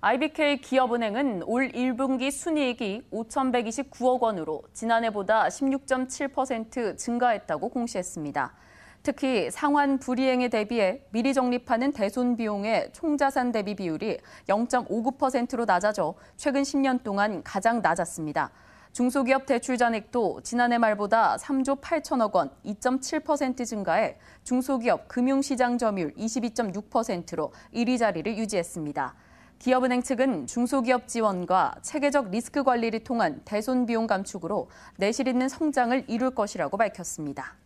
IBK 기업은행은 올 1분기 순이익이 5,129억 원으로 지난해보다 16.7% 증가했다고 공시했습니다. 특히 상환 불이행에 대비해 미리 적립하는 대손 비용의 총자산 대비 비율이 0.59%로 낮아져 최근 10년 동안 가장 낮았습니다. 중소기업 대출 잔액도 지난해 말보다 3조 8천억 원, 2.7% 증가해 중소기업 금융시장 점유율 22.6%로 1위 자리를 유지했습니다. 기업은행 측은 중소기업 지원과 체계적 리스크 관리를 통한 대손 비용 감축으로 내실 있는 성장을 이룰 것이라고 밝혔습니다.